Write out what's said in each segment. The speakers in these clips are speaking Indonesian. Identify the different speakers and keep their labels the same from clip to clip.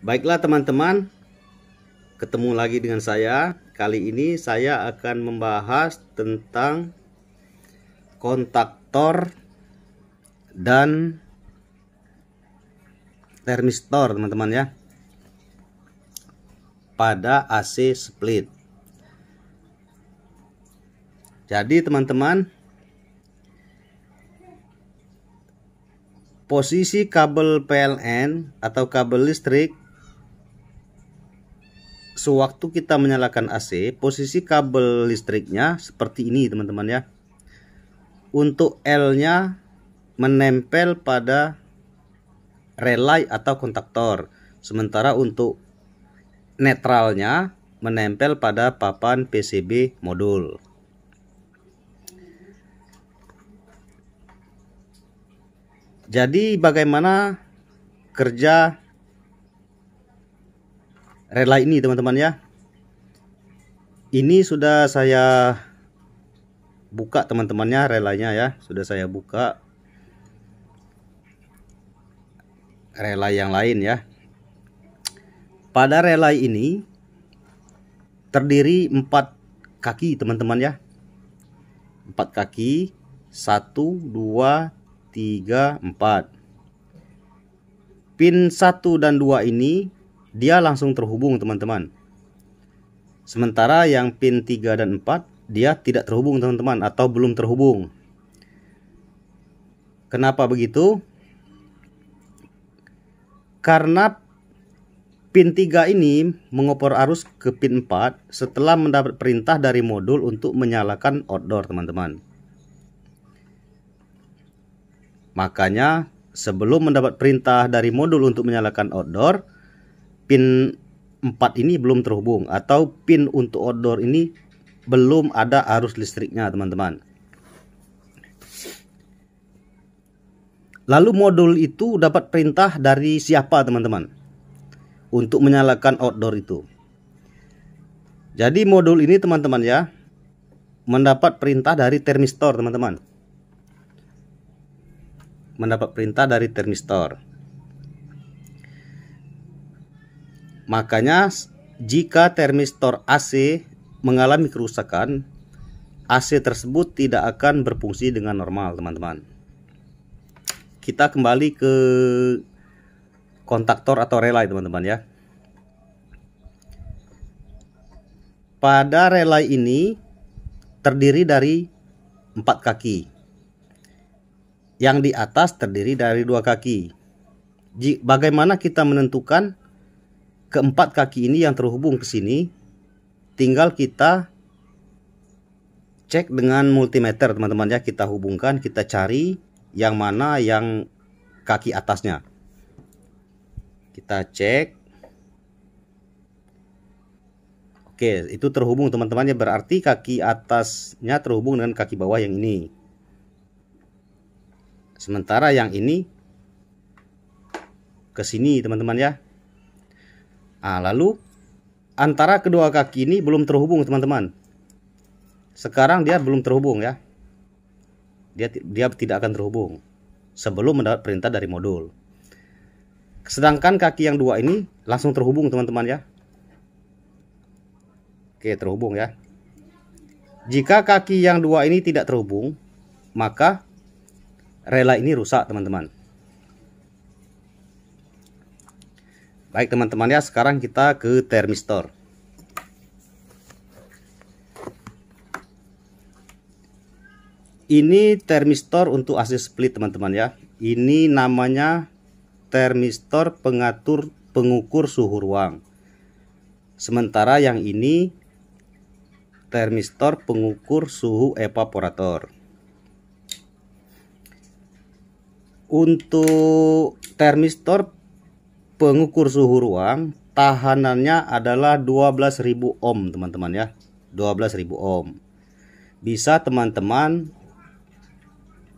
Speaker 1: Baiklah teman-teman, ketemu lagi dengan saya. Kali ini saya akan membahas tentang kontaktor dan termistor teman-teman ya pada AC split jadi teman-teman posisi kabel PLN atau kabel listrik sewaktu kita menyalakan AC, posisi kabel listriknya seperti ini, teman-teman ya. Untuk L-nya menempel pada relay atau kontaktor. Sementara untuk netralnya menempel pada papan PCB modul. Jadi bagaimana kerja red light ini teman-teman ya ini sudah saya buka teman-temannya relaynya ya sudah saya buka relay yang lain ya pada relay ini terdiri empat kaki teman-teman ya empat kaki satu dua tiga empat pin satu dan dua ini dia langsung terhubung teman-teman. Sementara yang pin 3 dan 4 dia tidak terhubung teman-teman atau belum terhubung. Kenapa begitu? Karena pin 3 ini mengoper arus ke pin 4 setelah mendapat perintah dari modul untuk menyalakan outdoor teman-teman. Makanya sebelum mendapat perintah dari modul untuk menyalakan outdoor, pin 4 ini belum terhubung atau pin untuk outdoor ini belum ada arus listriknya teman-teman lalu modul itu dapat perintah dari siapa teman-teman untuk menyalakan outdoor itu jadi modul ini teman-teman ya mendapat perintah dari termistor teman-teman mendapat perintah dari termistor Makanya jika termistor AC mengalami kerusakan, AC tersebut tidak akan berfungsi dengan normal, teman-teman. Kita kembali ke kontaktor atau relay, teman-teman ya. Pada relay ini terdiri dari empat kaki. Yang di atas terdiri dari dua kaki. Bagaimana kita menentukan keempat kaki ini yang terhubung ke sini tinggal kita cek dengan multimeter teman-teman ya kita hubungkan kita cari yang mana yang kaki atasnya kita cek oke itu terhubung teman-teman ya berarti kaki atasnya terhubung dengan kaki bawah yang ini sementara yang ini ke sini teman-teman ya Nah, lalu antara kedua kaki ini belum terhubung teman-teman. Sekarang dia belum terhubung ya. Dia dia tidak akan terhubung sebelum mendapat perintah dari modul. Sedangkan kaki yang dua ini langsung terhubung teman-teman ya. Oke, terhubung ya. Jika kaki yang dua ini tidak terhubung, maka rela ini rusak teman-teman. Baik teman-teman ya, sekarang kita ke termistor. Ini termistor untuk AC split teman-teman ya. Ini namanya termistor pengatur pengukur suhu ruang. Sementara yang ini termistor pengukur suhu evaporator. Untuk termistor pengukur suhu ruang tahanannya adalah 12.000 ohm teman-teman ya 12.000 ohm bisa teman-teman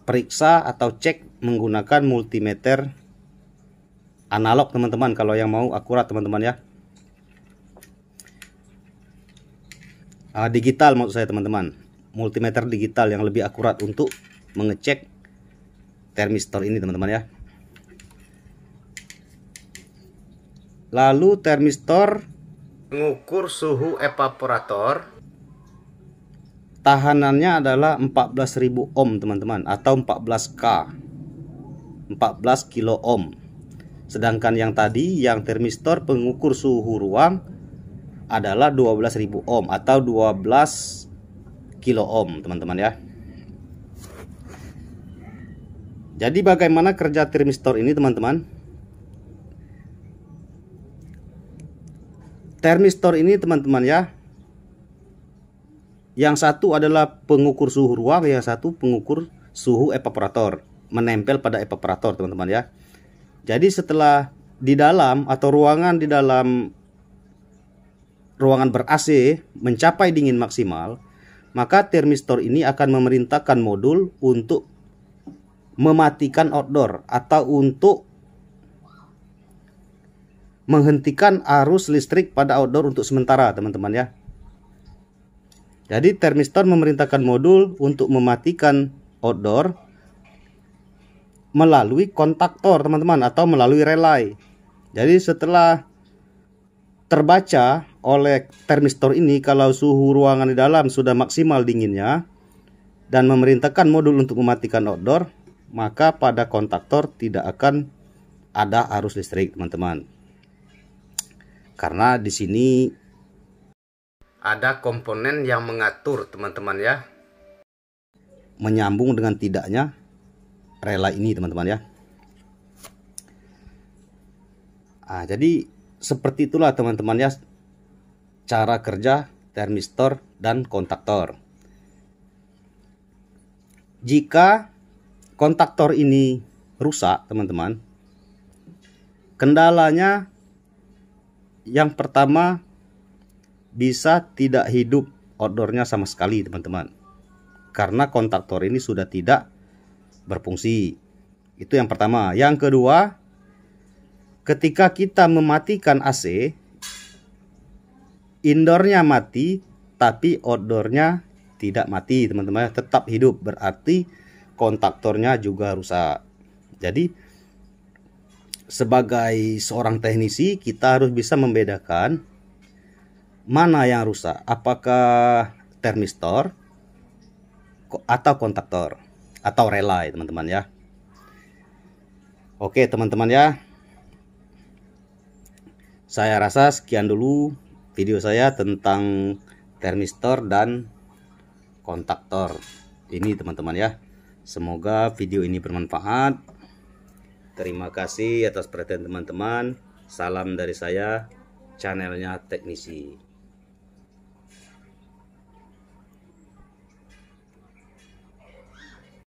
Speaker 1: periksa atau cek menggunakan multimeter analog teman-teman kalau yang mau akurat teman-teman ya ah, digital maksud saya teman-teman multimeter digital yang lebih akurat untuk mengecek termistor ini teman-teman ya Lalu termistor mengukur suhu evaporator. Tahanannya adalah 14.000 ohm, teman-teman, atau 14K. 14 kilo ohm. Sedangkan yang tadi yang termistor pengukur suhu ruang adalah 12.000 ohm atau 12 kilo ohm, teman-teman ya. Jadi bagaimana kerja termistor ini, teman-teman? Termistor ini teman-teman ya. Yang satu adalah pengukur suhu ruang, yang satu pengukur suhu evaporator, menempel pada evaporator teman-teman ya. Jadi setelah di dalam atau ruangan di dalam ruangan ber-AC mencapai dingin maksimal, maka termistor ini akan memerintahkan modul untuk mematikan outdoor atau untuk menghentikan arus listrik pada outdoor untuk sementara, teman-teman ya. Jadi termistor memerintahkan modul untuk mematikan outdoor melalui kontaktor, teman-teman, atau melalui relay. Jadi setelah terbaca oleh termistor ini kalau suhu ruangan di dalam sudah maksimal dinginnya dan memerintahkan modul untuk mematikan outdoor, maka pada kontaktor tidak akan ada arus listrik, teman-teman karena di sini ada komponen yang mengatur teman-teman ya menyambung dengan tidaknya rela ini teman-teman ya nah, jadi seperti itulah teman-teman ya cara kerja termistor dan kontaktor jika kontaktor ini rusak teman-teman kendalanya yang pertama bisa tidak hidup outdoornya sama sekali teman-teman karena kontaktor ini sudah tidak berfungsi itu yang pertama yang kedua ketika kita mematikan AC indoornya mati tapi outdoornya tidak mati teman-teman tetap hidup berarti kontaktornya juga rusak jadi sebagai seorang teknisi kita harus bisa membedakan mana yang rusak apakah termistor atau kontaktor atau relay teman-teman ya oke teman-teman ya saya rasa sekian dulu video saya tentang termistor dan kontaktor ini teman-teman ya semoga video ini bermanfaat Terima kasih atas perhatian teman-teman. Salam dari saya, channelnya Teknisi.